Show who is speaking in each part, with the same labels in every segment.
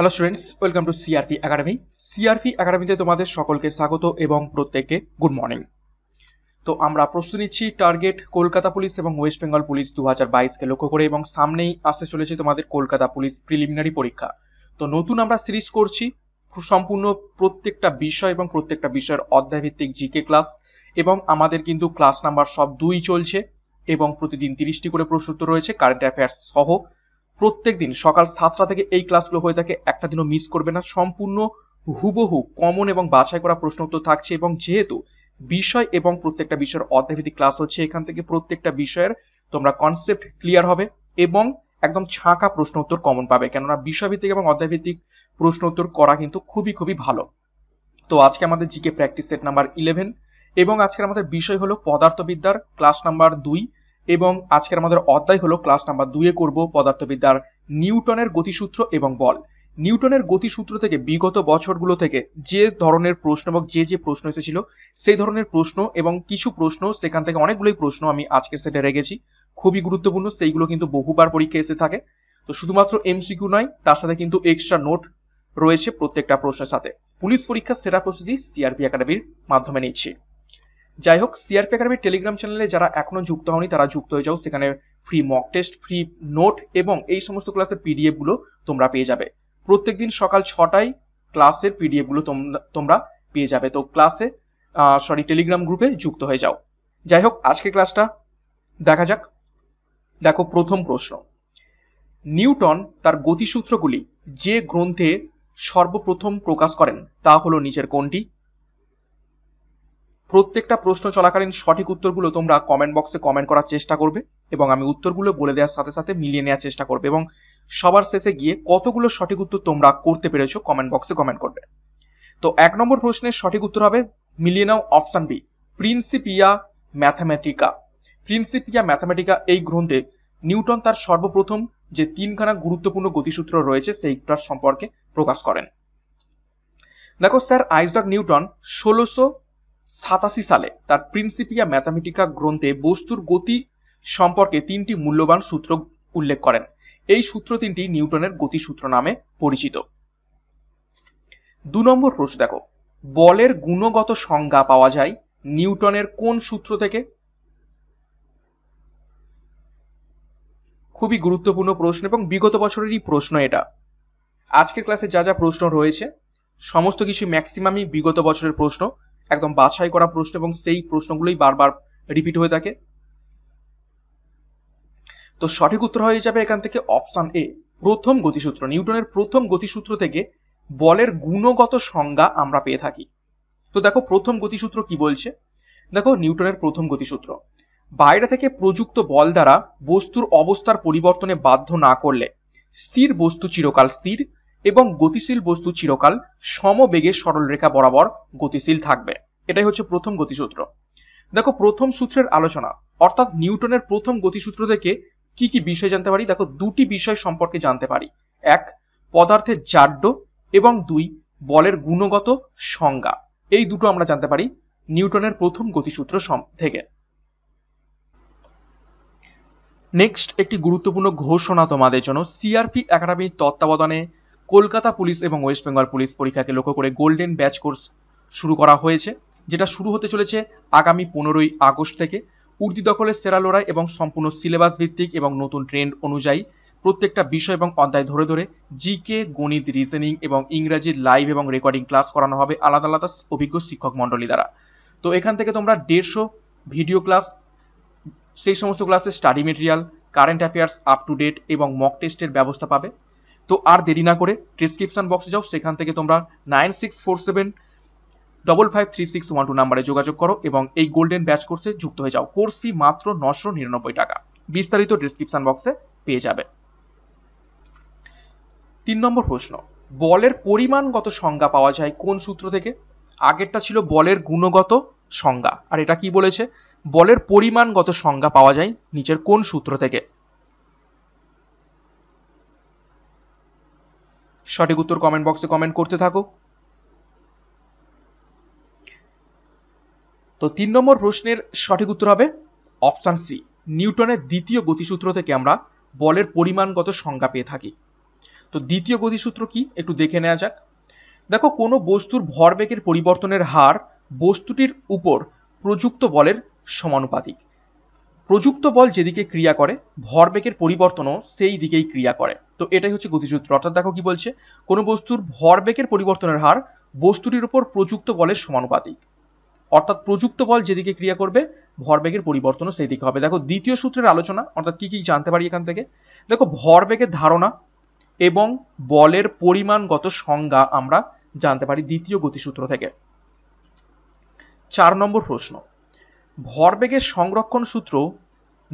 Speaker 1: hello students welcome to CRP academy CRP একাডেমিতে তোমাদের সকলকে স্বাগত এবং প্রত্যেককে গুড মর্নিং তো আমরা প্রশ্ন নিচ্ছি টার্গেট কলকাতা পুলিশ এবং ওয়েস্ট বেঙ্গল পুলিশ দু হাজার বাইশকে লক্ষ্য করে এবং সামনেই আসতে চলেছে তোমাদের কলকাতা পুলিশ প্রিলিমিনারি পরীক্ষা তো নতুন আমরা সিরিজ করছি সম্পূর্ণ প্রত্যেকটা বিষয় এবং প্রত্যেকটা বিষয়ের অধ্যায়ভিত্তিক জিকে ক্লাস এবং আমাদের কিন্তু ক্লাস নাম্বার সব দুই চলছে এবং প্রতিদিন তিরিশটি করে প্রশ্ন রয়েছে কারেন্ট অ্যাফেয়ার্স সহ প্রত্যেক দিন সকাল সাতটা থেকে এই ক্লাসগুলো হয়ে থাকে একটা দিনও মিস করবে না সম্পূর্ণ হুবহু কমন এবং বাছাই করা প্রশ্ন উত্তর থাকছে এবং যেহেতু বিষয় এবং প্রত্যেকটা বিষয়ের অধ্যাভিত্তিক ক্লাস হচ্ছে এখান থেকে প্রত্যেকটা বিষয়ের তোমরা কনসেপ্ট ক্লিয়ার হবে এবং একদম ছাঁকা প্রশ্ন উত্তর কমন পাবে কেননা বিষয়ভিত্তিক এবং অধ্যায়ভিত্তিক প্রশ্ন উত্তর করা কিন্তু খুবই খুবই ভালো তো আজকে আমাদের GK practice set number eleven এবং আজকের আমাদের বিষয় হলো পদার্থবিদ্যার ক্লাস নাম্বার দুই এবং আজকের আমাদের অধ্যায় হলো ক্লাস নাম্বার দুয়ে করব পদার্থবিদ্যার নিউটনের গতিসূত্র এবং বল নিউটনের গতিসূত্র থেকে বিগত বছরগুলো থেকে যে ধরনের প্রশ্ন এবং যে যে প্রশ্ন এসেছিল সেই ধরনের প্রশ্ন এবং কিছু প্রশ্ন সেখান থেকে অনেকগুলোই প্রশ্ন আমি আজকে সেটে রেখেছি খুবই গুরুত্বপূর্ণ সেইগুলো কিন্তু বহুবার পরীক্ষা এসে থাকে তো শুধুমাত্র এমসিকিউ নয় তার সাথে কিন্তু এক্সট্রা নোট রয়েছে প্রত্যেকটা প্রশ্নের সাথে পুলিশ পরীক্ষার সেরা প্রস্তুতি সিআরপি একাডেমির মাধ্যমে নিচ্ছি যাই হোক সিআরপি একাডেমির টেলিগ্রাম চ্যানেলে যারা এখনো যুক্ত হওনি তারা যুক্ত হয়ে যাও সেখানে free mock test free note এবং এই সমস্ত ক্লাসের পিডিএফগুলো তোমরা পেয়ে যাবে প্রত্যেকদিন সকাল ছটায় ক্লাসের পিডিএফগুলো তোমরা পেয়ে যাবে তো ক্লাসে সরি টেলিগ্রাম গ্রুপে যুক্ত হয়ে যাও যাই হোক আজকে ক্লাসটা দেখা যাক দেখো প্রথম প্রশ্ন নিউটন তার গতিসূত্রগুলি যে গ্রন্থে সর্বপ্রথম প্রকাশ করেন তা হলো নিচের কোনটি প্রত্যেকটা প্রশ্ন চলাকালীন সঠিক উত্তরগুলো তোমরা কমেন্ট বক্সে কমেন্ট করার চেষ্টা করবে এবং আমি উত্তরগুলো বলে দেওয়ার সাথে সাথে মিলিয়ে নেওয়ার চেষ্টা করবে এবং সবার শেষে গিয়ে কতগুলো সঠিক উত্তর তোমরা করতে পেরেছো কমেন্ট বক্সে কমেন্ট করবে তো এক নম্বর প্রশ্নের সঠিক উত্তর হবে মিলিয়ে নাও option B Principia Mathematica Principia Mathematica এই গ্রন্থে নিউটন তার সর্বপ্রথম যে তিনখানা গুরুত্বপূর্ণ গতিসূত্র রয়েছে সেইটার সম্পর্কে প্রকাশ করেন দেখো স্যার আইজাক নিউটন ষোলোশো সাতাশি সালে তার প্রিন্সিপিয়া ম্যাথামেটিকা গ্রন্থে বস্তুর গতি সম্পর্কে তিনটি মূল্যবান সূত্র উল্লেখ করেন এই সূত্র তিনটি নিউটনের গতিসূত্র নামে পরিচিত দু নম্বর প্রশ্ন দেখো বলের গুণগত সংজ্ঞা পাওয়া যায় নিউটনের কোন সূত্র থেকে খুবই গুরুত্বপূর্ণ প্রশ্ন এবং বিগত বছরেরই প্রশ্ন এটা আজকের ক্লাসে যা যা প্রশ্ন রয়েছে সমস্ত কিছু ম্যাক্সিমামই বিগত বছরের প্রশ্ন একদম বাছাই করা প্রশ্ন এবং সেই প্রশ্নগুলোই বারবার রিপিট হয়ে থাকে তো সঠিক উত্তর হয়ে যাবে এখান থেকে অপশন এ প্রথম গতিসূত্র নিউটনের প্রথম গতিসূত্র থেকে বলের গুণগত সংজ্ঞা আমরা পেয়ে থাকি তো দেখো প্রথম গতিসূত্র কি বলছে দেখো নিউটনের প্রথম গতিসূত্র বাইরে থেকে প্রযুক্ত বল দ্বারা বস্তুর অবস্থার পরিবর্তনে বাধ্য না করলে স্থির বস্তু চিরকাল স্থির এবং গতিশীল বস্তু চিরকাল সমবেগে সরল রেখা বরাবর গতিশীল থাকবে এটাই হচ্ছে প্রথম গতিসূত্র দেখো প্রথম সূত্রের আলোচনা অর্থাৎ নিউটনের প্রথম গতিসূত্র থেকে কি কি বিষয় জানতে পারি দেখো দুটি বিষয় সম্পর্কে জানতে পারি এক পদার্থের জাড্য এবং দুই বলের গুণগত সংজ্ঞা এই দুটো আমরা জানতে পারি নিউটনের প্রথম গতিসূত্র থেকে নেক্সট একটি গুরুত্বপূর্ণ ঘোষণা তোমাদের জন্য সিআরপি একাডেমির তত্ত্বাবধানে কলকাতা পুলিশ এবং ওয়েস্ট বেঙ্গল পুলিশ পরীক্ষাকে লক্ষ্য করে গোল্ডেন ব্যাচ কোর্স শুরু করা হয়েছে যেটা শুরু হতে চলেছে আগামী পনেরোই আগস্ট থেকে উর্দি দখলের সেরা লড়াই এবং সম্পূর্ণ সিলেবাস ভিত্তিক এবং নতুন ট্রেন্ড অনুযায়ী প্রত্যেকটা বিষয় এবং অধ্যায় ধরে ধরে জিকে গণিত রিজনিং এবং ইংরাজির লাইভ এবং রেকর্ডিং ক্লাস করানো হবে আলাদা আলাদা অভিজ্ঞ শিক্ষক মণ্ডলী দ্বারা তো এখান থেকে তোমরা দেড়শো ভিডিও ক্লাস সেই সমস্ত ক্লাসে study material current affairs up to date এবং মক টেস্টের ব্যবস্থা পাবে তো আর দেরি না করে ডিসক্রিপশন বক্সে যাও সেখান থেকে তোমরা nine six four seven double five three six one two নাম্বারে যোগাযোগ করো এবং এই গোল্ডেন ব্যাচ কোর্সে যুক্ত হয়ে যাও কোর্স ফি মাত্র নশো নিরানব্বই টাকা বিস্তারিত ডিসক্রিপশন বক্সে পেয়ে যাবে তিন নম্বর প্রশ্ন বলের পরিমাণগত সংজ্ঞা পাওয়া যায় কোন সূত্র থেকে আগেরটা ছিল বলের গুণগত সংজ্ঞা আর এটা কি বলেছে বলের পরিমাণগত সংজ্ঞা পাওয়া যায় নিচের কোন সূত্র থেকে সঠিক উত্তর কমেন্ট বক্সে কমেন্ট করতে থাকো তো তিন নম্বর প্রশ্নের সঠিক উত্তর হবে অপশান সি নিউটনের দ্বিতীয় গতিসূত্র থেকে আমরা বলের পরিমাণগত সংজ্ঞা পেয়ে থাকি তো দ্বিতীয় গতিসূত্র কি একটু দেখে নেওয়া যাক দেখো কোনো বস্তুর ভরবেগের পরিবর্তনের হার বস্তুটির উপর প্রযুক্ত বলের সমানুপাতিক প্রযুক্ত বল যেদিকে ক্রিয়া করে ভরবেগের পরিবর্তনও সেই দিকেই ক্রিয়া করে তো এটাই হচ্ছে গতিসূত্র অর্থাৎ দেখো কি বলছে কোনো বস্তুর ভরবেগের পরিবর্তনের হার বস্তুটির উপর প্রযুক্ত বলের সমানুপাতিক অর্থাৎ প্রযুক্ত বল যেদিকে ক্রিয়া করবে ভরবেগের পরিবর্তনও সেই দিকে হবে দেখো দ্বিতীয় সূত্রের আলোচনা অর্থাৎ কি কি জানতে পারি এখান থেকে দেখো ভরবেগের ধারণা এবং বলের পরিমাণগত সংজ্ঞা আমরা জানতে পারি দ্বিতীয় গতিসূত্র থেকে চার নম্বর প্রশ্ন ভরবেগের সংরক্ষণ সূত্র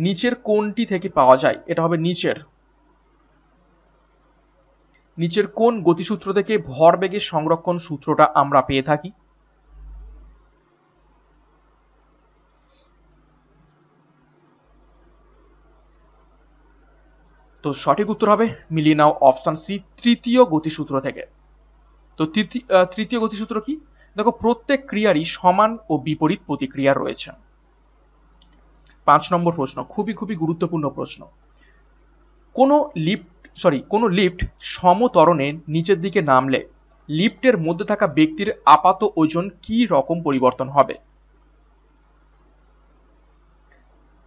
Speaker 1: নিচের কোনটি থেকে পাওয়া যায় এটা হবে নিচের নিচের কোন গতিসূত্র থেকে ভরবেগের সংরক্ষণ সূত্রটা আমরা পেয়ে থাকি তো সঠিক উত্তর হবে মিলিয়ে নাও অপশন সি তৃতীয় গতিসূত্র থেকে তো তৃতীয় গতিসূত্র কি দেখো প্রত্যেক ক্রিয়ারই সমান ও বিপরীত প্রতিক্রিয়া রয়েছে পাঁচ নম্বর প্রশ্ন খুবই খুবই গুরুত্বপূর্ণ প্রশ্ন কোনো লিফট সরি কোনো লিফট সমতরণে নিচের দিকে নামলে লিফটের মধ্যে থাকা ব্যক্তির আপাত ওজন কি রকম পরিবর্তন হবে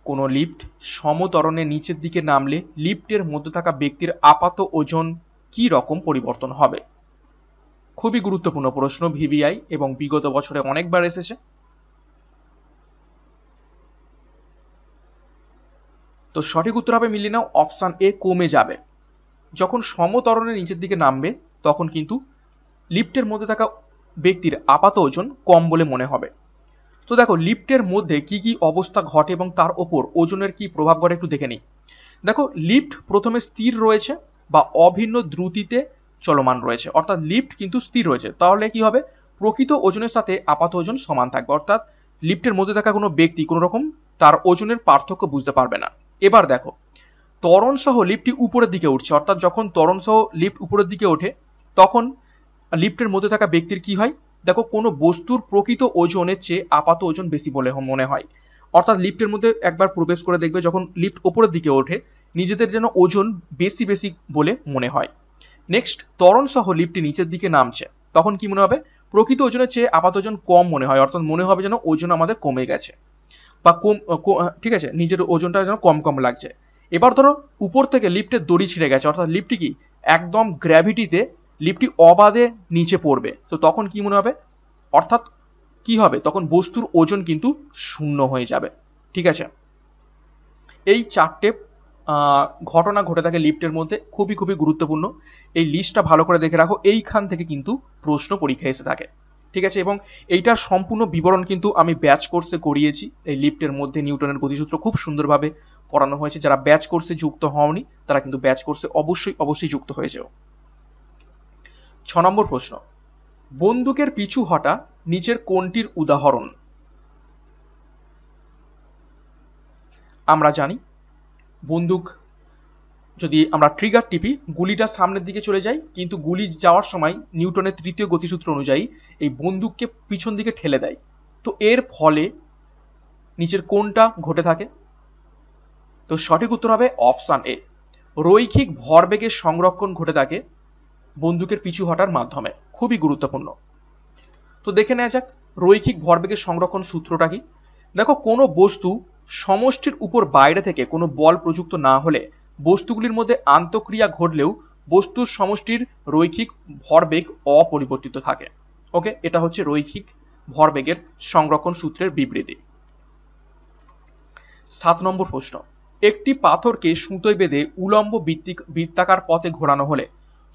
Speaker 1: কোনো লিফট সমতরণে নিচের দিকে নামলে লিফটের মধ্যে থাকা ব্যক্তির আপাত ওজন কি রকম পরিবর্তন হবে খুবই গুরুত্বপূর্ণ প্রশ্ন ভিভিআই এবং বিগত বছরে অনেকবার এসেছে তো সঠিক উত্তর হবে মিলিয়ে নাও অপশান এ কমে যাবে যখন সমতরণের নিচের দিকে নামবে তখন কিন্তু লিফটের মধ্যে থাকা ব্যক্তির আপাত ওজন কম বলে মনে হবে তো দেখো লিফটের মধ্যে কি কি অবস্থা ঘটে এবং তার ওপর ওজনের কি প্রভাব ঘটে একটু দেখে নিই দেখো লিফট প্রথমে স্থির রয়েছে বা অভিন্ন দ্রুতিতে চলমান রয়েছে অর্থাৎ লিফট কিন্তু স্থির রয়েছে তাহলে কি হবে প্রকৃত ওজনের সাথে আপাত ওজন সমান থাকবে অর্থাৎ লিফটের মধ্যে থাকা কোনো ব্যক্তি কোনো রকম তার ওজনের পার্থক্য বুঝতে পারবে না এবার দেখো ত্বরণ সহ লিফটটি উপরের দিকে উঠছে অর্থাৎ যখন ত্বরণ সহ লিফট উপরের দিকে ওঠে তখন লিফটের মধ্যে থাকা ব্যক্তির কি হয় দেখো কোনো বস্তুর প্রকৃত ওজনের চেয়ে আপাত ওজন বেশি বলে মনে হয় অর্থাৎ লিফটের মধ্যে একবার প্রবেশ করে দেখবে যখন লিফট ওপরের দিকে ওঠে নিজেদের যেন ওজন বেশি বেশি বলে মনে হয় নেক্সট ত্বরণ সহ লিফটটি নিচের দিকে নামছে তখন কি মনে হবে প্রকৃত ওজনের চেয়ে আপাত ওজন কম মনে হয় অর্থাৎ মনে হবে যেন ওজন আমাদের কমে গেছে বা কম ঠিক আছে নিজের ওজনটা যেন কম কম লাগছে এবার ধরো উপর থেকে লিফটের দড়ি ছিঁড়ে গেছে অর্থাৎ লিফটটি কি একদম গ্র্যাভিটিতে লিফটটি অবাধে নিচে পড়বে তো তখন কি মনে হবে অর্থাৎ কি হবে তখন বস্তুর ওজন কিন্তু শূন্য হয়ে যাবে ঠিক আছে এই চারটে ঘটনা ঘটে থাকে লিফটের মধ্যে খুবই খুবই গুরুত্বপূর্ণ এই লিস্টটা ভালো করে দেখে রাখো এইখান থেকে কিন্তু প্রশ্ন পরীক্ষা এসে থাকে ঠিক আছে এবং এইটার সম্পূর্ণ বিবরণ কিন্তু আমি ব্যাচ কোর্সে করিয়েছি এই লিফ্টের মধ্যে নিউটনের গতিসূত্র খুব সুন্দরভাবে পড়ানো হয়েছে যারা ব্যাচ কোর্সে যুক্ত হওনি তারা কিন্তু ব্যাচ কোর্সে অবশ্যই অবশ্যই যুক্ত হয়ে যাও ছ নম্বর প্রশ্ন বন্দুকের পিছু হটা নিচের কোনটির উদাহরণ আমরা জানি বন্দুক যদি আমরা ট্রিগার টিপি গুলিটা সামনের দিকে চলে যায় কিন্তু গুলি যাওয়ার সময় নিউটনের তৃতীয় গতিসূত্র অনুযায়ী এই বন্দুককে পিছন দিকে ঠেলে দেয় তো এর ফলে নিচের কোনটা ঘটে থাকে তো সঠিক উত্তর হবে অপশান এ রৈখিক ভরবেগের সংরক্ষণ ঘটে থাকে বন্দুকের পিছু হটার মাধ্যমে খুবই গুরুত্বপূর্ণ তো দেখে নেওয়া যাক রৈখিক ভরবেগের সংরক্ষণ সূত্রটা কি দেখো কোনো বস্তু সমষ্টির উপর বাইরে থেকে কোনো বল প্রযুক্ত না হলে বস্তুগুলির মধ্যে আন্তঃক্রিয়া ঘটলেও বস্তুর সমষ্টির রৈখিক ভরবেগ অপরিবর্তিত থাকে ওকে এটা হচ্ছে রৈখিক ভরবেগের সংরক্ষণ সূত্রের বিবৃতি সাত নম্বর প্রশ্ন একটি পাথরকে সুতোয় বেঁধে উলম্ব বৃত্তিক বৃত্তাকার পথে ঘোরানো হলে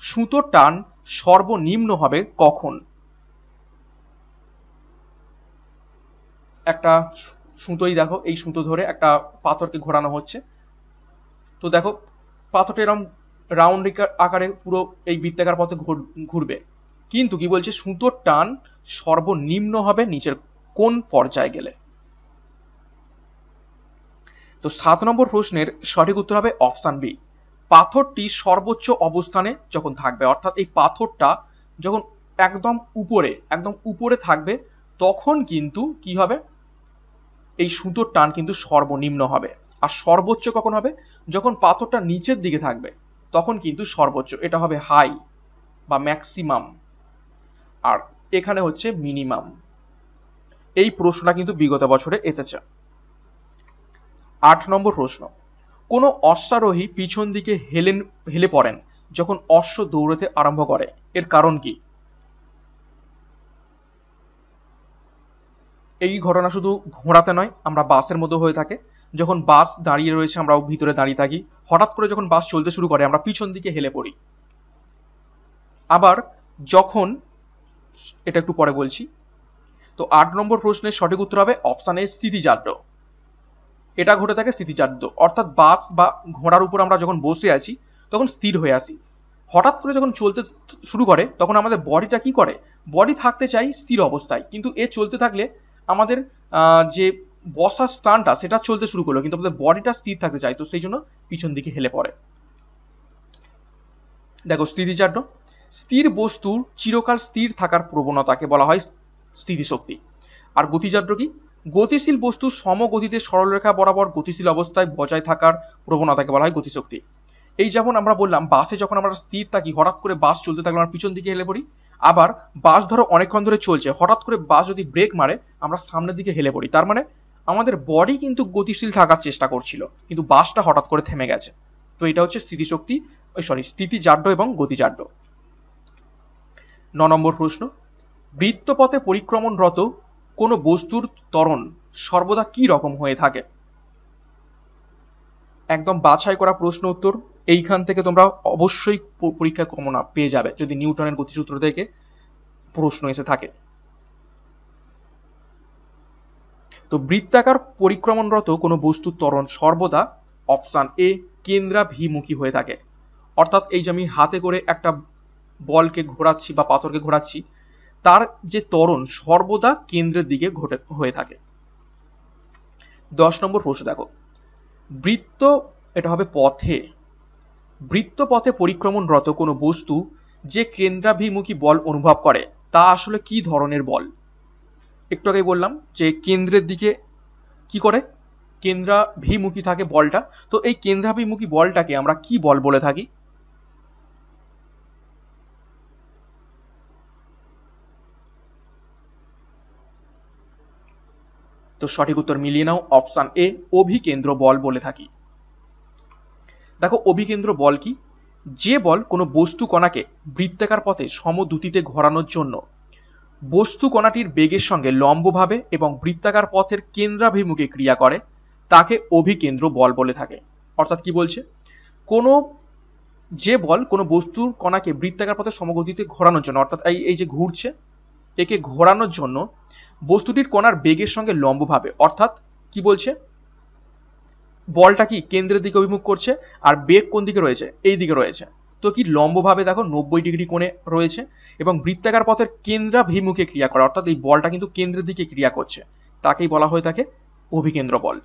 Speaker 1: সুতোর টান সর্বনিম্ন হবে কখন একটা সুতোই দেখো এই সুতো ধরে একটা পাথরকে ঘোরানো হচ্ছে তো দেখো পাথরটা এরম রাউন্ড আকারে পুরো এই বৃত্তাকার পথে ঘুরবে কিন্তু কি বলছে সুতোর টান সর্বনিম্ন হবে নিচের কোন পর্যায়ে গেলে তো সাত নম্বর প্রশ্নের সঠিক উত্তর হবে অপশান বি পাথরটি সর্বোচ্চ অবস্থানে যখন থাকবে অর্থাৎ এই পাথরটা যখন একদম উপরে একদম উপরে থাকবে তখন কিন্তু কি হবে এই সুতোর টান কিন্তু সর্বনিম্ন হবে আর সর্বোচ্চ কখন হবে যখন পাথরটা নিচের দিকে থাকবে তখন কিন্তু সর্বোচ্চ এটা হবে হাই বা ম্যাক্সিমাম আর এখানে হচ্ছে মিনিমাম এই প্রশ্নটা কিন্তু বিগত বছরে এসেছে আট নম্বর প্রশ্ন কোনো অশ্বারোহী পিছন দিকে হেলেন হেলে পড়েন যখন অশ্ব দৌড়তে আরম্ভ করে এর কারণ কি এই ঘটনা শুধু ঘোড়াতে নয় আমরা বাসের মতো হয়ে থাকে যখন বাস দাঁড়িয়ে রয়েছে আমরাও ভিতরে দাঁড়িয়ে থাকি হঠাৎ করে যখন বাস চলতে শুরু করে আমরা পিছন দিকে হেলে পড়ি আবার যখন এটা একটু পরে বলছি তো আট নম্বর প্রশ্নের সঠিক উত্তর হবে অপশান এ এটা ঘটে থাকে স্থিতিজাড্য অর্থাৎ বাস বা ঘোড়ার উপর আমরা যখন বসে আছি তখন স্থির হয়ে আসি হঠাৎ করে যখন চলতে শুরু করে তখন আমাদের বডিটা কি করে বডি থাকতে চাই স্থির অবস্থায় কিন্তু এ চলতে থাকলে আমাদের যে বসার স্টানটা সেটা চলতে শুরু করলো কিন্তু আমাদের বডিটা স্থির থাকতে চাই তো সেই জন্য পিছন দিকে হেলে পড়ে দেখো স্থিতিচার্য স্থির বস্তুর চিরকাল স্থির থাকার প্রবণতাকে বলা হয় স্থিতিশক্তি আর গতিজাদ্য কি গতিশীল বস্তু সমগতিতে সরলরেখা বরাবর গতিশীল অবস্থায় বজায় থাকার প্রবণতাকে বলা হয় গতিশক্তি এই যেমন আমরা বললাম বাসে যখন আমরা স্থির থাকি হঠাৎ করে বাস চলতে থাকলে আমরা পিছন দিকে হেলে পড়ি আবার বাস ধরো অনেকক্ষণ ধরে চলছে হঠাৎ করে বাস যদি ব্রেক মারে আমরা সামনের দিকে হেলে পড়ি তার মানে আমাদের বডি কিন্তু গতিশীল থাকার চেষ্টা করছিল কিন্তু বাসটা হঠাৎ করে থেমে গেছে তো এটা হচ্ছে স্থিতিশক্তি ওই সরি স্থিতিজাড্য এবং গতিজাড্য ন নম্বর প্রশ্ন বৃত্তপথে পরিক্রমণরত কোনো বস্তুর ত্বরণ সর্বদা কি রকম হয়ে থাকে একদম বাছাই করা প্রশ্ন উত্তর এইখান থেকে তোমরা অবশ্যই পরীক্ষা কমনা পেয়ে যাবে যদি নিউটনের গতিসূত্র থেকে প্রশ্ন এসে থাকে তো বৃত্তাকার পরিক্রমণরত কোনো বস্তুর ত্বরণ সর্বদা অপশান এ কেন্দ্রাভিমুখী হয়ে থাকে অর্থাৎ এই যে আমি হাতে করে একটা বলকে ঘোরাচ্ছি বা পাথরকে ঘোরাচ্ছি তার যে ত্বরণ সর্বদা কেন্দ্রের দিকে ঘটে হয়ে থাকে দশ নম্বর প্রশ্ন দেখো বৃত্ত এটা হবে পথে বৃত্ত পথে পরিক্রমণরত কোনো বস্তু যে কেন্দ্রাভিমুখী বল অনুভব করে তা আসলে কি ধরনের বল একটু আগেই বললাম যে কেন্দ্রের দিকে কি করে কেন্দ্রাভিমুখী থাকে বলটা তো এই কেন্দ্রাভিমুখী বলটাকে আমরা কি বল বলে থাকি তো সঠিক উত্তর মিলিয়ে নাও অপশান এ অভিকেন্দ্র বল বলে থাকি দেখো অভিকেন্দ্র বল কি যে বল কোনো বস্তু কণাকে বৃত্তাকার পথে সমদ্যুতিতে ঘোরানোর জন্য বস্তু কণাটির বেগের সঙ্গে লম্বভাবে এবং বৃত্তাকার পথের কেন্দ্রাভিমুখে ক্রিয়া করে তাকে অভিকেন্দ্র বল বলে থাকে অর্থাৎ কি বলছে কোনো যে বল কোনো বস্তুর কণাকে বৃত্তাকার পথে সমগতিতে ঘোরানোর জন্য অর্থাৎ এই এই যে ঘুরছে একে ঘোরানোর জন্য বস্তুটির কণার বেগের সঙ্গে লম্বভাবে অর্থাৎ কি বলছে বলটা কি কেন্দ্রের দিকে অভিমুখ করছে আর বেগ কোন দিকে রয়েছে এই দিকে রয়েছে তো কি লম্বভাবে দেখো নব্বই ডিগ্রি কোণে রয়েছে এবং বৃত্তাকার পথের কেন্দ্রাভিমুখে ক্রিয়া করে অর্থাৎ এই বলটা কিন্তু কেন্দ্রের দিকে ক্রিয়া করছে তাকেই বলা হয়ে থাকে অভিকেন্দ্র বল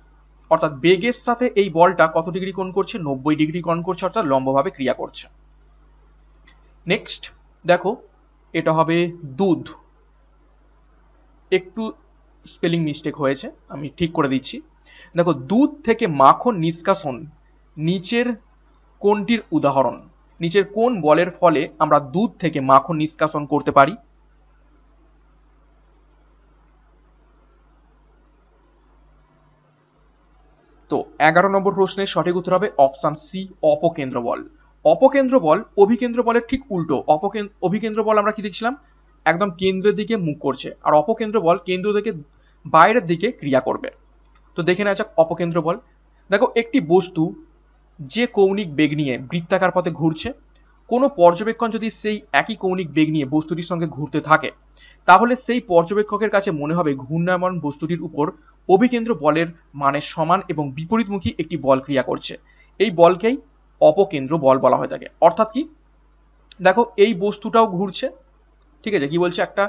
Speaker 1: অর্থাৎ বেগের সাথে এই বলটা কত ডিগ্রি কোণ করছে নব্বই ডিগ্রি কোণ করছে অর্থাৎ লম্বভাবে ক্রিয়া করছে নেক্সট দেখো এটা হবে দুধ একটু স্পেলিং মিস্টেক হয়েছে আমি ঠিক করে দিচ্ছি দেখো দুধ থেকে মাখন নিষ্কাশন নিচের কোনটির উদাহরণ নিচের কোন বলের ফলে আমরা দুধ থেকে মাখন নিষ্কাশন করতে পারি তো এগারো নম্বর প্রশ্নের সঠিক উত্তর হবে অপশান সি অপকেন্দ্র বল অপকেন্দ্র বল অভিকেন্দ্র বলের ঠিক উল্টো অপকেন্দ্র অভিকেন্দ্র বল আমরা কি দেখছিলাম একদম কেন্দ্রের দিকে মুখ করছে আর অপকেন্দ্র বল কেন্দ্র থেকে বাইরের দিকে ক্রিয়া করবে তো দেখে নেওয়া যাক অপকেন্দ্র বল দেখো একটি বস্তু যে কৌণিক বেগ নিয়ে বৃত্তাকার পথে ঘুরছে কোনো পর্যবেক্ষণ যদি সেই একই কৌণিক বেগ নিয়ে বস্তুটির সঙ্গে ঘুরতে থাকে তাহলে সেই পর্যবেক্ষকের কাছে মনে হবে ঘূর্ণায়মান বস্তুটির উপর অভিকেন্দ্র বলের মানে সমান এবং বিপরীতমুখী একটি বল ক্রিয়া করছে এই বলকেই অপকেন্দ্র বল বলা হয়ে থাকে অর্থাৎ কি দেখো এই বস্তুটাও ঘুরছে ঠিক আছে কি বলছে একটা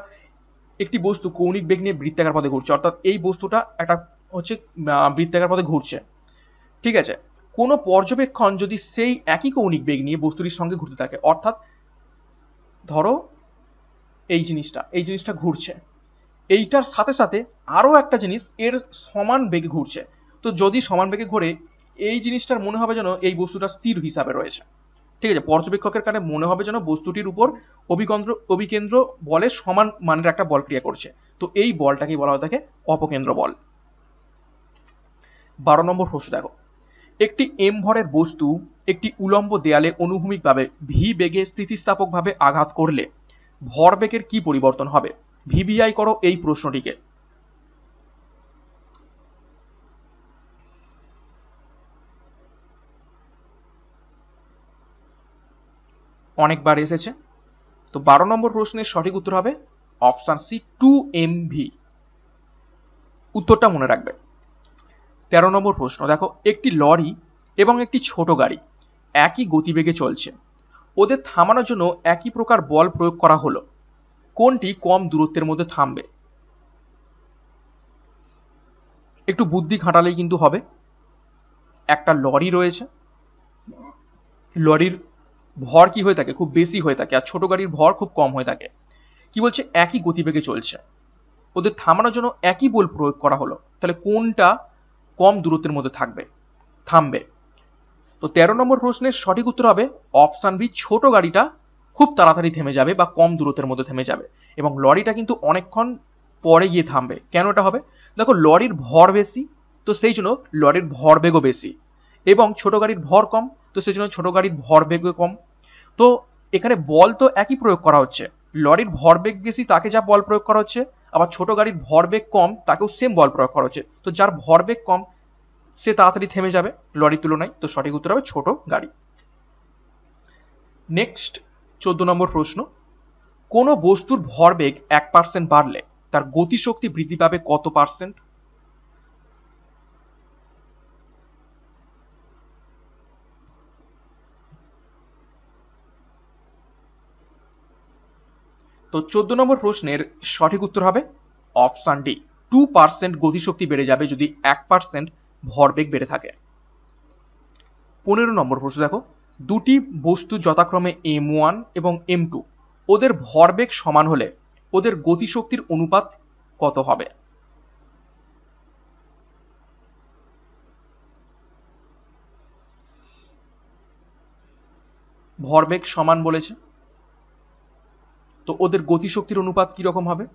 Speaker 1: একটি বস্তু কৌণিক বেগ নিয়ে বৃত্তাকার পথে ঘুরছে অর্থাৎ এই বস্তুটা একটা হচ্ছে বৃত্তাকার পথে ঘুরছে ঠিক আছে কোনো পর্যবেক্ষণ যদি সেই একই কৌণিক বেগ নিয়ে বস্তুটির সঙ্গে ঘুরতে থাকে অর্থাৎ ধরো এই জিনিসটা এই জিনিসটা ঘুরছে এইটার সাথে সাথে আরও একটা জিনিস এর সমান বেগে ঘুরছে তো যদি সমান বেগে ঘুরে এই জিনিসটার মনে হবে যেন এই বস্তুটা স্থির হিসাবে রয়েছে ঠিক আছে পর্যবেক্ষকের কারণে মনে হবে যেন বস্তুটির উপর অভিকেন্দ্র অভিকেন্দ্র বলে সমান মানের একটা বল ক্রিয়া করছে তো এই বলটাকে বলা হয়ে থাকে অপকেন্দ্র বল বারো নম্বর প্রশ্ন দেখো একটি এম ভরের বস্তু একটি উলম্ব দেয়ালে অনুভূমিকভাবে ভি বেগে স্থিতিস্থাপকভাবে আঘাত করলে ভরবেগের কি পরিবর্তন হবে ভিবিআই করো এই প্রশ্নটিকে অনেকবার এসেছে তো বারো নম্বর প্রশ্নের সঠিক উত্তর হবে option C two M V উত্তরটা মনে রাখবে তেরো নম্বর প্রশ্ন দেখো একটি লরি এবং একটি ছোট গাড়ি একই গতিবেগে চলছে ওদের থামানোর জন্য একই প্রকার বল প্রয়োগ করা হলো কোনটি কম দূরত্বের মধ্যে থামবে একটু বুদ্ধি খাটালেই কিন্তু হবে একটা লরি রয়েছে লরির ভর কি হয়ে থাকে খুব বেশি হয়ে থাকে আর ছোট গাড়ির ভর খুব কম হয়ে থাকে কি বলছে একই গতিবেগে চলছে ওদের থামানোর জন্য একই বল প্রয়োগ করা হলো তাহলে কোনটা কম দূরত্বের মধ্যে থাকবে থামবে তো তেরো নম্বর প্রশ্নের সঠিক উত্তর হবে অপশান বি ছোট গাড়িটা খুব তাড়াতাড়ি থেমে যাবে বা কম দূরত্বের মধ্যে থেমে যাবে এবং লরিটা কিন্তু অনেকক্ষণ পরে গিয়ে থামবে কেন এটা হবে দেখো লরির ভর বেশি তো সেই জন্য লরির বেগও বেশি এবং ছোট গাড়ির ভর কম তো সেই জন্য ছোট গাড়ির ভর বেগ কম তো এখানে বল তো একই প্রয়োগ করা হচ্ছে লরির বেগ বেশি তাকে যা বল প্রয়োগ করা হচ্ছে আবার ছোট গাড়ির ভরবেগ কম তাকেও সেম বল প্রয়োগ করা হচ্ছে তো যার ভরবেগ কম সে তাড়াতাড়ি থেমে যাবে লরির তুলনায় তো সঠিক উত্তর হবে ছোট গাড়ি নেক্সট চোদ্দ নম্বর প্রশ্ন কোনো বস্তুর ভরবেগ এক পার্সেন্ট বাড়লে তার গতিশক্তি বৃদ্ধি পাবে কত পার্সেন্ট তো চোদ্দ নম্বর প্রশ্নের সঠিক উত্তর হবে অপশান ডি টু পার্সেন্ট গতিশক্তি বেড়ে যাবে যদি এক পার্সেন্ট ভরবেগ বেড়ে থাকে পনেরো নম্বর প্রশ্ন দেখো দুটি বস্তু যথাক্রমে এম ওয়ান এবং এম টু ওদের ভরবেগ সমান হলে ওদের গতিশক্তির অনুপাত কত হবে ভরবেগ সমান বলেছে তো ওদের গতিশক্তির অনুপাত কীরকম হবে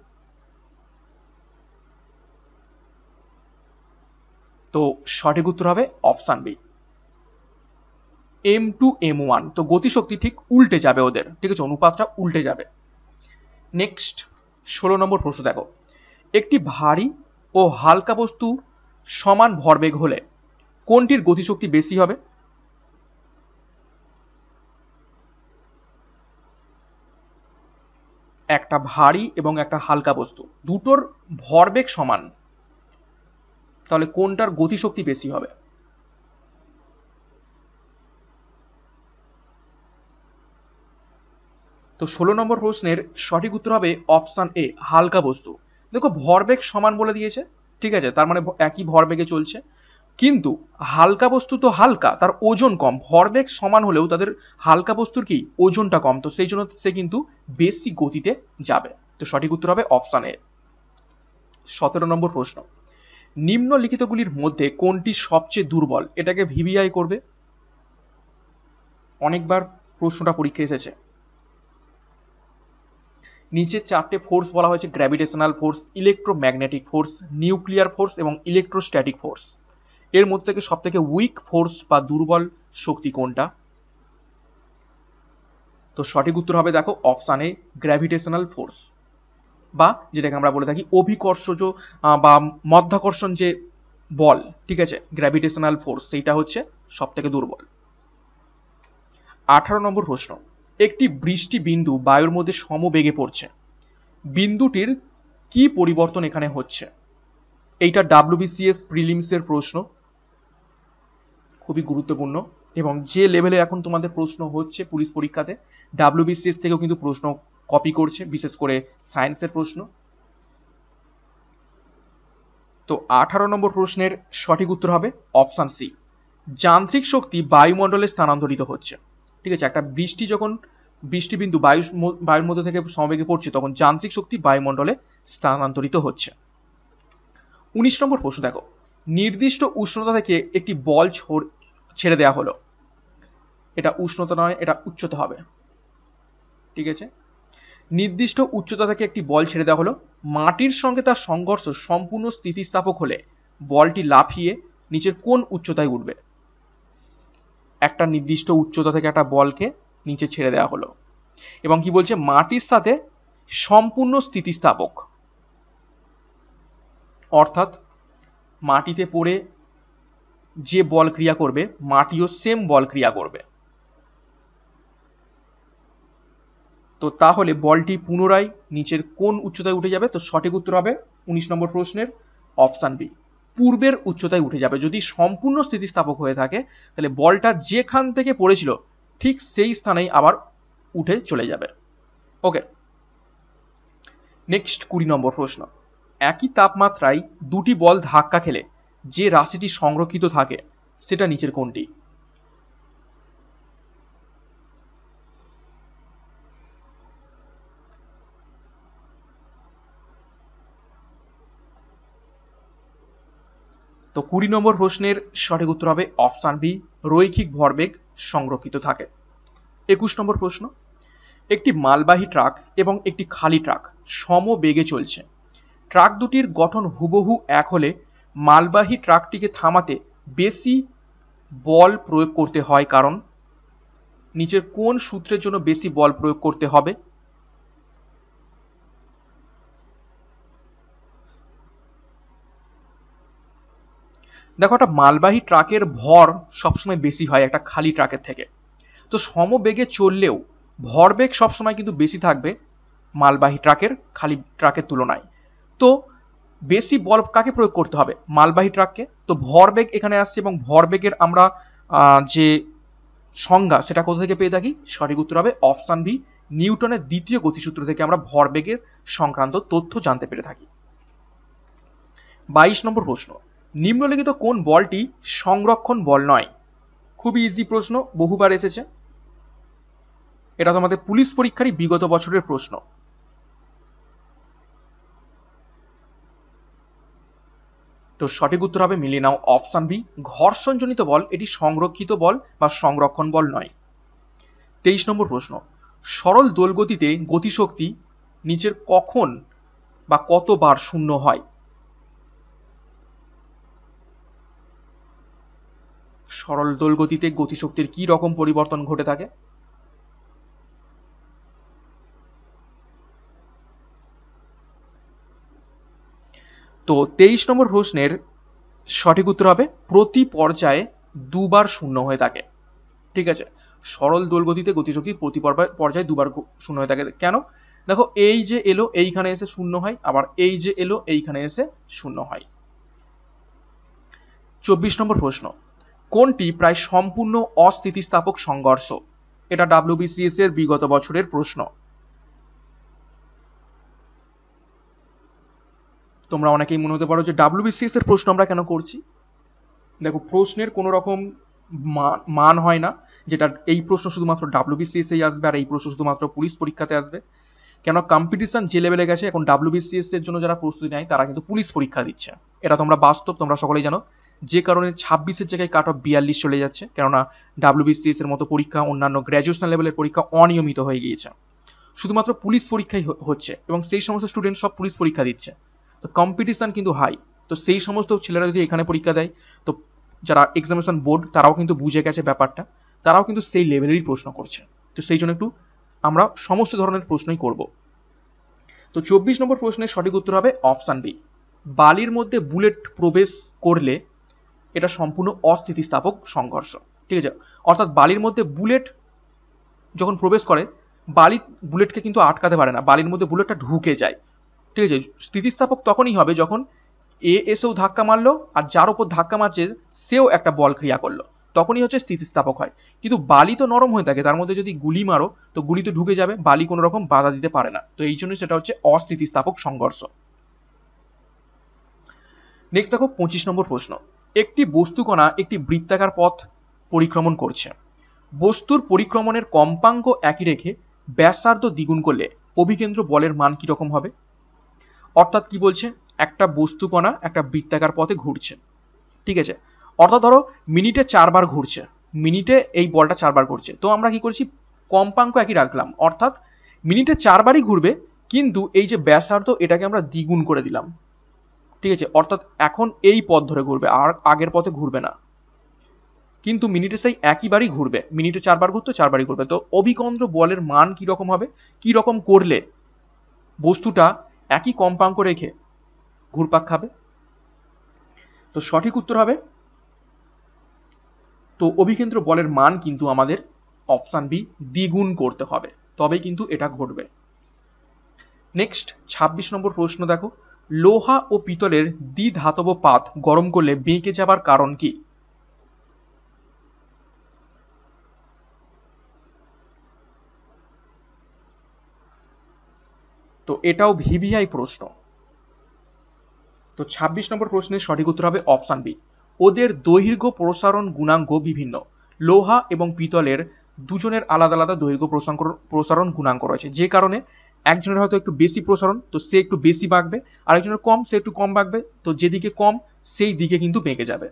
Speaker 1: তো সঠিক উত্তর হবে option B M two M one তো গতিশক্তি ঠিক উল্টে যাবে ওদের ঠিক আছে অনুপাতটা উল্টে যাবে নেক্সট ষোলো নম্বর প্রশ্ন দেখো একটি ভারী ও হালকা বস্তু সমান ভরবেগ হলে কোনটির গতিশক্তি বেশি হবে একটা ভারী এবং একটা হালকা বস্তু দুটোর ভরবেগ সমান তাহলে কোনটার গতিশক্তি বেশি হবে তো ষোলো নম্বর প্রশ্নের সঠিক উত্তর হবে অপশন এ হালকা বস্তু দেখো ভরবেগ সমান বলে দিয়েছে ঠিক আছে তার মানে একই ভরবেগে চলছে কিন্তু হালকা বস্তু তো হালকা তার ওজন কম ভরবেগ সমান হলেও তাদের হালকা বস্তুর কি ওজনটা কম তো সেই জন্য সে কিন্তু বেশি গতিতে যাবে তো সঠিক উত্তর হবে অপশান এ সতেরো নম্বর প্রশ্ন নিম্নলিখিতগুলির মধ্যে কোনটি সবচেয়ে দুর্বল এটাকে ভিভিআই করবে অনেকবার প্রশ্নটা পরীক্ষা এসেছে নিচে চারটে ফোর্স বলা হয়েছে gravitational force electromagnetic force nuclear force এবং ইলেকট্রোস্ট্যাটিক ফোর্স এর মধ্যে থেকে সব থেকে উইক ফোর্স বা দুর্বল শক্তি কোনটা তো সঠিক উত্তর হবে দেখো অপশান এ গ্র্যাভিটেশনাল ফোর্স বা যেটাকে আমরা বলে থাকি অভিকর্ষজ বা মধ্যাকর্ষণ যে বল ঠিক আছে গ্র্যাভিটেশনাল ফোর্স সেইটা হচ্ছে সব থেকে দুর্বল আঠারো নম্বর প্রশ্ন একটি বৃষ্টি বিন্দু বায়ুর মধ্যে সমবেগে পড়ছে বিন্দুটির কি পরিবর্তন এখানে হচ্ছে এইটা ডাব্লিউবিসিএস প্রিলিমসের প্রশ্ন খুবই গুরুত্বপূর্ণ এবং যে লেভেলে এখন তোমাদের প্রশ্ন হচ্ছে পুলিশ পরীক্ষাতে ডাব্লিউবিসিএস থেকেও কিন্তু প্রশ্ন কপি করছে বিশেষ করে সায়েন্সের প্রশ্ন তো আঠারো নম্বর প্রশ্নের সঠিক উত্তর হবে অপশান সি যান্ত্রিক শক্তি বায়ুমণ্ডলে স্থানান্তরিত হচ্ছে ঠিক আছে একটা বৃষ্টি যখন বিন্দু বায়ু বায়ুর মধ্যে থেকে সমবেগে পড়ছে তখন যান্ত্রিক শক্তি বায়ুমণ্ডলে স্থানান্তরিত হচ্ছে উনিশ নম্বর প্রশ্ন দেখো নির্দিষ্ট উষ্ণতা থেকে একটি বল ছেড়ে দেওয়া হলো এটা উষ্ণতা নয় এটা উচ্চতা হবে ঠিক আছে নির্দিষ্ট উচ্চতা থেকে একটি বল ছেড়ে দেওয়া হলো মাটির সঙ্গে তার সংঘর্ষ সম্পূর্ণ স্থিতিস্থাপক হলে বলটি লাফিয়ে নিচের কোন উচ্চতায় উঠবে একটা নির্দিষ্ট উচ্চতা থেকে একটা বলকে নিচে ছেড়ে দেওয়া হলো এবং কি বলছে মাটির সাথে সম্পূর্ণ স্থিতিস্থাপক অর্থাৎ মাটিতে পড়ে যে বল ক্রিয়া করবে মাটিও সেম বল ক্রিয়া করবে তো তাহলে বলটি পুনরায় নিচের কোন উচ্চতায় উঠে যাবে তো সঠিক উত্তর হবে উনিশ নম্বর প্রশ্নের অপশান বি পূর্বের উচ্চতায় উঠে যাবে যদি সম্পূর্ণ স্থিতিস্থাপক হয়ে থাকে তাহলে বলটা যেখান থেকে পড়েছিল ঠিক সেই স্থানেই আবার উঠে চলে যাবে ওকে নেক্সট কুড়ি নম্বর প্রশ্ন একই তাপমাত্রায় দুটি বল ধাক্কা খেলে যে রাশিটি সংরক্ষিত থাকে সেটা নিচের কোনটি তো কুড়ি নম্বর প্রশ্নের সঠিক উত্তর হবে অপশান বি রৈখিক ভরবেগ সংরক্ষিত থাকে একুশ নম্বর প্রশ্ন একটি মালবাহী ট্রাক এবং একটি খালি ট্রাক সম বেগে চলছে ট্রাক দুটির গঠন হুবহু এক হলে মালবাহী ট্রাকটিকে থামাতে বেশি বল প্রয়োগ করতে হয় কারণ নিচের কোন সূত্রের জন্য বেশি বল প্রয়োগ করতে হবে দেখো একটা মালবাহী ট্রাকের ভর সবসময় বেশি হয় একটা খালি ট্রাকের থেকে তো সমবেগে চললেও ভরবেগ সবসময় কিন্তু বেশি থাকবে মালবাহী ট্রাকের খালি ট্রাকের তুলনায় তো বেশি বল কাকে প্রয়োগ করতে হবে মালবাহী ট্রাককে তো ভরবেগ এখানে আসছে এবং ভরবেগের আমরা যে সংজ্ঞা সেটা কোথা থেকে পেয়ে থাকি সঠিক উত্তর হবে অপশান বি নিউটনের দ্বিতীয় গতিসূত্র থেকে আমরা ভরবেগের সংক্রান্ত তথ্য জানতে পেরে থাকি বাইশ নম্বর প্রশ্ন নিম্নলিখিত কোন বলটি সংরক্ষণ বল নয় খুবই ইজি প্রশ্ন বহুবার এসেছে এটা তোমাদের পুলিশ পরীক্ষারই বিগত বছরের প্রশ্ন তো সঠিক উত্তর হবে মিলিয়ে নাও অপশান বি ঘর্ষণজনিত বল এটি সংরক্ষিত বল বা সংরক্ষণ বল নয় তেইশ নম্বর প্রশ্ন সরল দোলগতিতে গতিশক্তি নিচের কখন বা কতবার শূন্য হয় সরল দোলগতিতে গতিশক্তির কি রকম পরিবর্তন ঘটে থাকে তো তেইশ নম্বর প্রশ্নের সঠিক উত্তর হবে প্রতি পর্যায়ে দুবার শূন্য হয়ে থাকে ঠিক আছে সরল দোলগতিতে গতিশক্তি প্রতি পর্যায়ে দুবার শূন্য হয়ে থাকে কেন দেখো এই যে এলো এইখানে এসে শূন্য হয় আবার এই যে এলো এইখানে এসে শূন্য হয় চব্বিশ নম্বর প্রশ্ন কোনটি প্রায় সম্পূর্ণ অস্থিতিস্থাপক সংঘর্ষ এটা ডাব্লিউবিসিএস এর বিগত বছরের প্রশ্ন তোমরা অনেকেই মনে হতে পারো যে ডাব্লিউবিসিএস এর প্রশ্ন আমরা কেন করছি দেখো প্রশ্নের কোনো রকম মান হয় না যেটা এই প্রশ্ন শুধুমাত্র ডাব্লিউবিসিএস এই আসবে আর এই প্রশ্ন শুধুমাত্র পুলিশ পরীক্ষাতে আসবে কেন কম্পিটিশন যে লেভেলে গেছে এখন ডাব্লিউবিসিএস এর জন্য যারা প্রস্তুতি নেয় তারা কিন্তু পুলিশ পরীক্ষা দিচ্ছে এটা তোমরা বাস্তব তোমরা সকলেই জানো যে কারণে ছাব্বিশের জায়গায় কাট অফ বিয়াল্লিশ চলে যাচ্ছে কেননা ডাব্লিউবিসিএস এর মতো পরীক্ষা অন্যান্য গ্র্যাজুয়েশন লেভেলের পরীক্ষা অনিয়মিত হয়ে গিয়েছে শুধুমাত্র পুলিশ পরীক্ষাই হচ্ছে এবং সেই সমস্ত স্টুডেন্ট সব পুলিশ পরীক্ষা দিচ্ছে তো কম্পিটিশান কিন্তু হাই তো সেই সমস্ত ছেলেরা যদি এখানে পরীক্ষা দেয় তো যারা এক্সামিনেশন বোর্ড তারাও কিন্তু বুঝে গেছে ব্যাপারটা তারাও কিন্তু সেই লেভেলেরই প্রশ্ন করছে তো সেই জন্য একটু আমরা সমস্ত ধরনের প্রশ্নই করব তো চব্বিশ নম্বর প্রশ্নের সঠিক উত্তর হবে অপশান বি বালির মধ্যে বুলেট প্রবেশ করলে এটা সম্পূর্ণ অস্থিতিস্থাপক সংঘর্ষ ঠিক আছে অর্থাৎ বালির মধ্যে বুলেট যখন প্রবেশ করে বালি বুলেটকে কিন্তু আটকাতে পারে না বালির মধ্যে বুলেটটা ঢুকে যায় ঠিক আছে স্থিতিস্থাপক তখনই হবে যখন এ এসেও ধাক্কা মারলো আর যার ওপর ধাক্কা মারছে সেও একটা বল ক্রিয়া করলো তখনই হচ্ছে স্থিতিস্থাপক হয় কিন্তু বালি তো নরম হয়ে থাকে তার মধ্যে যদি গুলি মারো তো গুলি তো ঢুকে যাবে বালি কোনো রকম বাধা দিতে পারে না তো এই জন্য সেটা হচ্ছে অস্থিতিস্থাপক সংঘর্ষ নেক্সট দেখো পঁচিশ নম্বর প্রশ্ন একটি বস্তুকণা একটি বৃত্তাকার পথ পরিক্রমণ করছে বস্তুর পরিক্রমণের কম্পাঙ্ক একই রেখে ব্যাসার্ধ দ্বিগুণ করলে অভিকেন্দ্র বলের মান কীরকম হবে অর্থাৎ কি বলছে একটা বস্তু কণা একটা বৃত্তাকার পথে ঘুরছে ঠিক আছে অর্থাৎ ধরো মিনিটে চারবার ঘুরছে মিনিটে এই বলটা চারবার ঘুরছে তো আমরা কি করছি কম্পাঙ্ক একই রাখলাম অর্থাৎ মিনিটে চারবারই ঘুরবে কিন্তু এই যে ব্যাসার্ধ এটাকে আমরা দ্বিগুণ করে দিলাম ঠিক আছে অর্থাৎ এখন এই পথ ধরে ঘুরবে আর আগের পথে ঘুরবে না কিন্তু মিনিটে সেই একইবারই ঘুরবে মিনিটে চারবার ঘুরতো চারবারই ঘুরবে তো অভিকন্দ্র বলের মান কীরকম হবে কীরকম করলে বস্তুটা একই কম্পাঙ্ক রেখে ঘুরপাক খাবে তো সঠিক উত্তর হবে তো অভিকেন্দ্র বলের মান কিন্তু আমাদের অপশান বি দ্বিগুণ করতে হবে তবে কিন্তু এটা ঘটবে নেক্সট ২৬ নম্বর প্রশ্ন দেখো লোহা ও পিতলের দ্বিধাতব পাত গরম করলে বেঁকে যাবার কারণ কি তো এটাও ভিভিআই প্রশ্ন তো ২৬ নম্বর প্রশ্নের সঠিক উত্তর হবে অপশান বি ওদের দৈর্ঘ্য প্রসারণ গুণাঙ্ক বিভিন্ন লোহা এবং পিতলের দুজনের আলাদা আলাদা দৈর্ঘ্য প্রসারণ গুণাঙ্ক রয়েছে যে কারণে একজনের হয়তো একটু বেশি প্রসারণ তো সে একটু বেশি বাঁকবে আরেকজনের কম সে একটু কম বাঁকবে তো যেদিকে কম সেই দিকে কিন্তু বেঁকে যাবে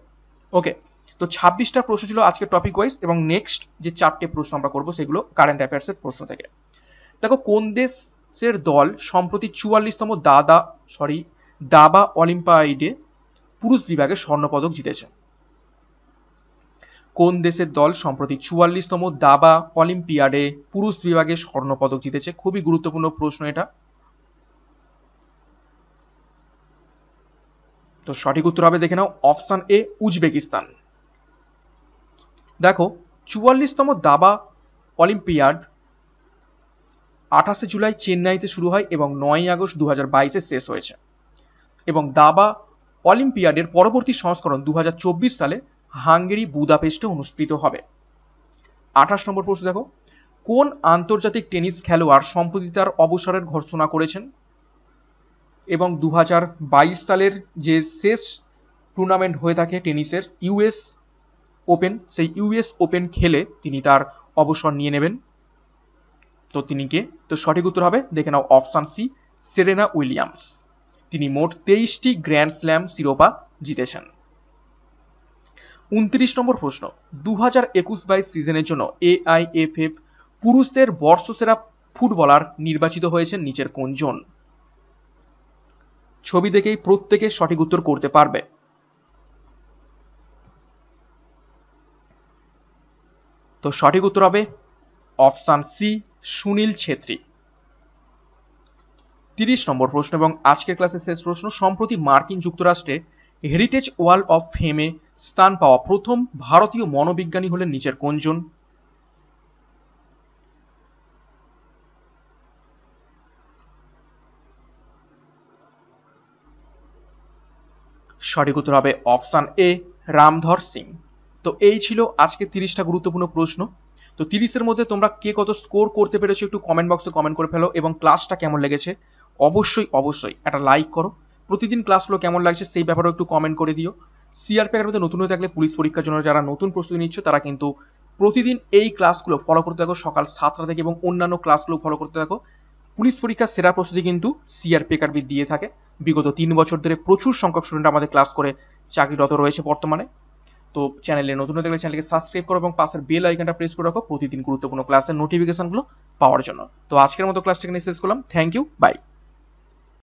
Speaker 1: ওকে তো ছাব্বিশটা প্রশ্ন ছিল আজকে টপিক ওয়াইজ এবং নেক্সট যে চারটে প্রশ্ন আমরা করবো সেগুলো কারেন্ট অ্যাফেয়ার্সের প্রশ্ন থেকে দেখো কোন দেশ এর দল সম্প্রতি চুয়াল্লিশতম দাদা সরি দাবা অলিম্পাইডে পুরুষ বিভাগে স্বর্ণপদক জিতেছে কোন দেশের দল সম্প্রতি চুয়াল্লিশতম দাবা অলিম্পিয়াডে পুরুষ বিভাগে স্বর্ণপদক জিতেছে খুবই গুরুত্বপূর্ণ প্রশ্ন এটা তো সঠিক উত্তর হবে দেখে নাও অপশান এ উজবেকিস্তান দেখো চুয়াল্লিশতম দাবা অলিম্পিয়াড আঠাশে জুলাই চেন্নাইতে শুরু হয় এবং নয়ই আগস্ট দু হাজার শেষ হয়েছে এবং দাবা অলিম্পিয়াডের পরবর্তী সংস্করণ দু সালে হাঙ্গেরি বুদাপেস্টে অনুষ্ঠিত হবে আঠাশ নম্বর প্রশ্ন দেখো কোন আন্তর্জাতিক টেনিস খেলোয়াড় সম্প্রতি তার অবসরের ঘোষণা করেছেন এবং দু সালের যে শেষ টুর্নামেন্ট হয়ে থাকে টেনিসের ইউএস ওপেন সেই ইউএস ওপেন খেলে তিনি তার অবসর নিয়ে নেবেন তো তিনি কে তো সঠিক উত্তর হবে দেখে নাও অপশান সি সেরেনা উইলিয়ামস তিনি মোট তেইশটি গ্র্যান্ড স্ল্যাম শিরোপা জিতেছেন উনত্রিশ নম্বর প্রশ্ন দু হাজার একুশ বাইশ সিজনের জন্য এআইএফএফ পুরুষদের বর্ষসেরা ফুটবলার নির্বাচিত হয়েছেন নিচের কোনজন ছবি দেখেই প্রত্যেকে সঠিক উত্তর করতে পারবে তো সঠিক উত্তর হবে অপশান সি সুনীল ছেত্রী তিরিশ নম্বর প্রশ্ন এবং আজকের ক্লাসের শেষ প্রশ্ন সম্প্রতি মার্কিন যুক্তরাষ্ট্রে হেরিটেজ ওয়ার্ল্ড অফ ফেমে স্থান পাওয়া প্রথম ভারতীয় মনোবিজ্ঞানী হলেন নিচের কোনজন সঠিক উত্তর হবে অপশান এ রামধর সিং তো এই ছিল আজকে তিরিশটা গুরুত্বপূর্ণ প্রশ্ন তো তিরিশের মধ্যে তোমরা কে কত স্কোর করতে পেরেছো একটু কমেন্ট বক্সে কমেন্ট করে ফেলো এবং ক্লাসটা কেমন লেগেছে অবশ্যই অবশ্যই একটা লাইক করো প্রতিদিন ক্লাসগুলো কেমন লাগছে সেই ব্যাপারেও একটু কমেন্ট করে দিও সিআরপি মধ্যে নতুন হয়ে থাকলে পুলিশ পরীক্ষার জন্য যারা নতুন প্রস্তুতি নিচ্ছ তারা কিন্তু প্রতিদিন এই ক্লাসগুলো ফলো করতে থাকো সকাল সাতটা থেকে এবং অন্যান্য ক্লাসগুলো ফলো করতে থাকো পুলিশ পরীক্ষার সেরা প্রস্তুতি কিন্তু সিআরপি একাডেমি দিয়ে থাকে বিগত তিন বছর ধরে প্রচুর সংখ্যক স্টুডেন্ট আমাদের ক্লাস করে চাকরিরত রয়েছে বর্তমানে তো চ্যানেলে নতুন হতে গেলে চ্যানেলকে সাবস্ক্রাইব করো এবং পাশের বেল আইকনটা প্রেস করে রাখো প্রতিদিন গুরুত্বপূর্ণ ক্লাসের নোটিফিকেশনগুলো পাওয়ার জন্য তো আজকের মতো ক্লাসটাকে নিয়ে শেষ করলাম থ্যাংক ইউ বাই